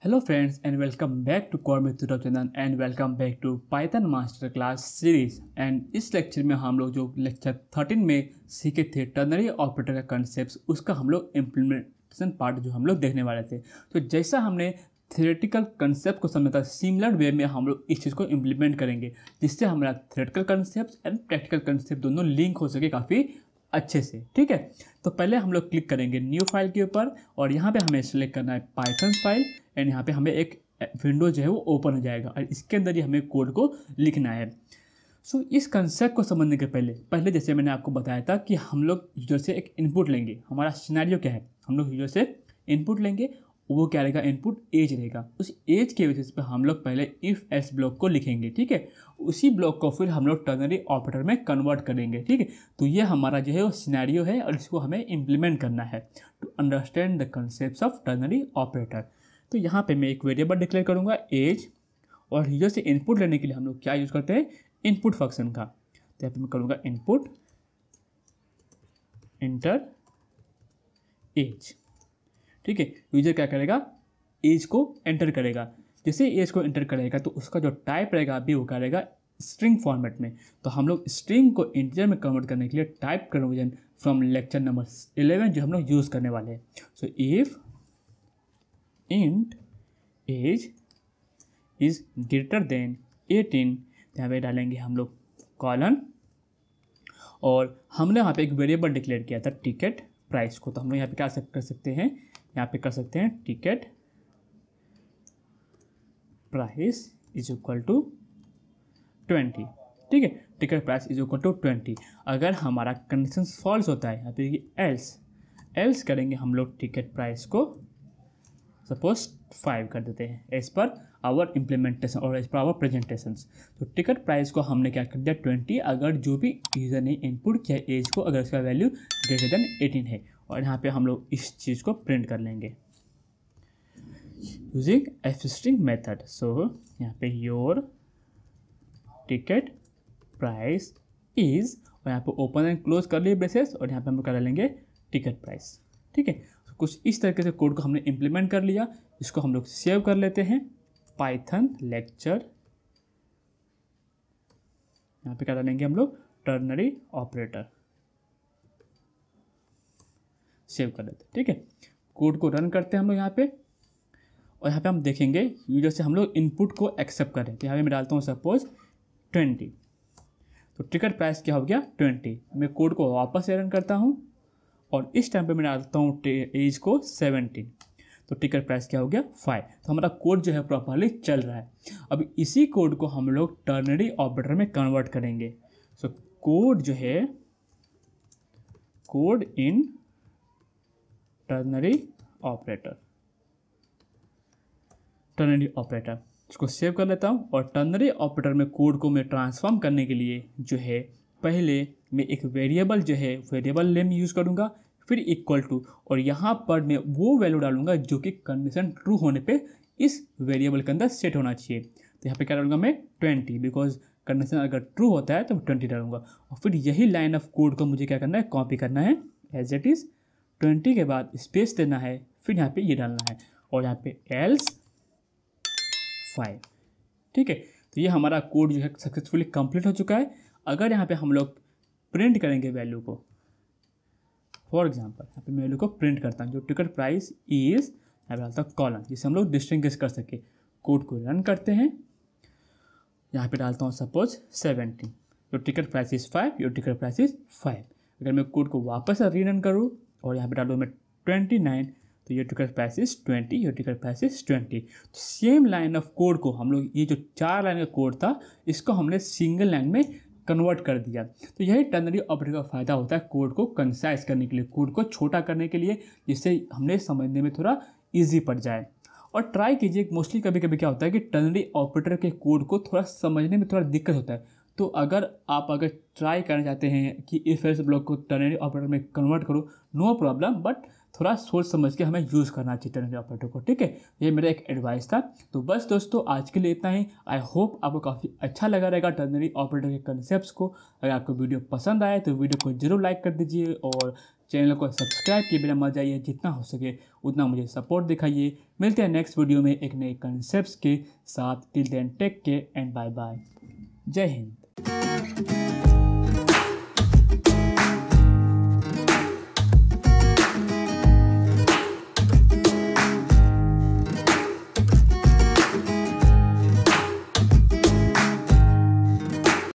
Hello friends and welcome back to Core Myth channel and welcome back to Python master class series and इस लेक्चर में हम लोग जो लेक्चर थर्टीन में सीखे थे टर्नरी ऑपरेटर का कंसेप्ट उसका हम लोग इम्प्लीमेंटेशन पार्ट जो हम लोग देखने वाले थे तो जैसा हमने थेरेटिकल कंसेप्ट को समझता सिमिलर वे में हम लोग इस चीज़ को इम्प्लीमेंट करेंगे जिससे हमारा theoretical concept and practical concept दोनों लिंक हो सके काफ़ी अच्छे से ठीक है तो पहले हम लोग क्लिक करेंगे न्यू फाइल के ऊपर और यहाँ पे हमें सेलेक्ट करना है पाइथन फाइल एंड यहाँ पे हमें एक विंडो जो है वो ओपन हो जाएगा और इसके अंदर ही हमें कोड को लिखना है सो so, इस कंसेप्ट को समझने के पहले पहले जैसे मैंने आपको बताया था कि हम लोग यूजर से एक इनपुट लेंगे हमारा सिनेरियो क्या है हम लोग यूजर से इनपुट लेंगे वो क्या रहेगा इनपुट एज रहेगा उस एज के बेसिस पे हम लोग पहले इफ़ एस ब्लॉक को लिखेंगे ठीक है उसी ब्लॉक को फिर हम लोग टर्नरी ऑपरेटर में कन्वर्ट करेंगे ठीक है तो ये हमारा जो है वो सिनेरियो है और इसको हमें इम्प्लीमेंट करना है to understand the concept of ternary operator तो यहाँ पर मैं एक वेरिएबल डिक्लेयर करूँगा एज और यूजर से इनपुट लेने के लिए हम लोग क्या यूज़ करते हैं इनपुट फंक्शन का तो यहाँ पर मैं करूँगा इनपुट इंटर एज ठीक है यूजर क्या करेगा एज को एंटर करेगा जैसे एज को एंटर करेगा तो उसका जो टाइप रहेगा अभी वो क्या रहेगा स्ट्रिंग फॉर्मेट में तो हम लोग स्ट्रिंग को इंटीजर में कन्वर्ट करने के लिए type conversion from lecture number eleven जो हम लोग यूज़ करने वाले हैं so if int age is greater than eighteen यहाँ पे डालेंगे हम लोग कॉलन और हमने यहाँ पे एक वेरिएबल डिक्लेयर किया था टिकट प्राइस को तो हम लोग यहाँ पे क्या कर सकते हैं यहाँ पे कर सकते हैं ticket price is equal to twenty ठीक है ticket price is equal to twenty अगर हमारा कंडीशन फॉल्स होता है यहाँ पे एल्स एल्स करेंगे हम लोग टिकट प्राइस को सपोज फाइव कर देते हैं एज पर आवर इम्प्लीमेंटेशन और एज पर आवर प्रेजेंटेशन तो टिकट प्राइस को हमने क्या कर दिया ट्वेंटी अगर जो भी यूज़र ने इनपुट किया एज को अगर उसका वैल्यू ग्रेटर देन एटीन है और यहाँ पे हम लोग इस चीज़ को प्रिंट कर लेंगे यूजिंग एसिस्टिंग मेथड सो यहाँ पे योर टिकट प्राइस इज़ और यहाँ पे ओपन एंड क्लोज कर लिए ब्रेसेस और यहाँ पे हम लोग कर लेंगे टिकट प्राइस ठीक है so, कुछ इस तरीके से कोड को हमने इम्प्लीमेंट कर लिया इसको हम लोग सेव कर लेते हैं पाइथन लेक्चर यहाँ पे क्या डालेंगे हम लोग टर्नरी ऑपरेटर सेव कर लेते ठीक है कोड को रन करते हैं हम लोग यहाँ पे और यहाँ पे हम देखेंगे यूजर से हम लोग इनपुट को एक्सेप्ट करें तो यहाँ पे मैं डालता हूँ सपोज ट्वेंटी तो टिकट प्राइस क्या हो गया ट्वेंटी मैं कोड को वापस रन करता हूँ और इस टाइम पे मैं डालता हूँ एज को सेवेंटीन तो टिकट प्राइस क्या हो गया फाइव तो हमारा कोड जो है प्रॉपरली चल रहा है अब इसी कोड को हम लोग टर्नरी ऑपरेटर में कन्वर्ट करेंगे सो so, कोड जो है code in ternary operator ternary operator इसको सेव कर लेता हूँ और टर्नरी ऑपरेटर में कोड को मैं ट्रांसफॉर्म करने के लिए जो है पहले मैं एक वेरिएबल जो है वेरिएबल नेम यूज़ करूँगा फिर इक्वल टू और यहाँ पर मैं वो वैल्यू डालूंगा जो कि कंडीशन ट्रू होने पे इस वेरिएबल के अंदर सेट होना चाहिए तो यहाँ पे क्या डालूंगा मैं ट्वेंटी बिकॉज कंडीशन अगर ट्रू होता है तो ट्वेंटी डालूंगा और फिर यही लाइन ऑफ कोड को मुझे क्या करना है कॉपी करना है एज इट इज़ ट्वेंटी के बाद स्पेस देना है फिर यहाँ पे ये डालना है और यहाँ पे एल्स फाइव ठीक है तो ये हमारा कोड जो है सक्सेसफुली कंप्लीट हो चुका है अगर यहाँ पे हम लोग प्रिंट करेंगे वैल्यू को फॉर एग्जाम्पल यहाँ पे मैं वैल्यू को प्रिंट करता हूँ जो टिकट प्राइस इज़ यहाँ पे डालता हूँ कॉलम जिससे हम लोग डिस्टिंग्विश कर सके कोड को रन करते हैं यहाँ पे डालता हूँ suppose seventeen your ticket price is five your ticket price is five अगर मैं कोड को वापस रीरन करूँ और यहाँ पे डालो मैं ट्वेंटी नाइन तो ये टिकट प्राइस इज़ ट्वेंटी ये टिकट प्राइस इज़ ट्वेंटी तो सेम लाइन ऑफ कोड को हम लोग ये जो चार लाइन का कोड था इसको हमने सिंगल लाइन में कन्वर्ट कर दिया तो यही टर्नरी ऑपरेटर का फ़ायदा होता है कोड को कंसाइज करने के लिए कोड को छोटा करने के लिए जिससे हमने समझने में थोड़ा ईजी पड़ जाए और ट्राई कीजिए मोस्टली कभी कभी क्या होता है कि टर्नरी ऑपरेटर के कोड को थोड़ा समझने में थोड़ा दिक्कत होता है तो अगर आप अगर ट्राई करना चाहते हैं कि इस फेस ब्लॉक को टर्नरी ऑपरेटर में कन्वर्ट करो नो प्रॉब्लम बट थोड़ा सोच समझ के हमें यूज़ करना चाहिए टर्नरी ऑपरेटर को ठीक है ये मेरा एक एडवाइस था तो बस दोस्तों आज के लिए इतना ही आई होप आपको काफ़ी अच्छा लगा रहेगा टर्नरी ऑपरेटर के कंसेप्ट को अगर आपको वीडियो पसंद आए तो वीडियो को जरूर लाइक कर दीजिए और चैनल को सब्सक्राइब किए बिना मत जाइए जितना हो सके उतना मुझे सपोर्ट दिखाइए मिलते हैं नेक्स्ट वीडियो में एक नए कंसेप्ट के साथ till then take care and bye bye जय हिंद Thank you.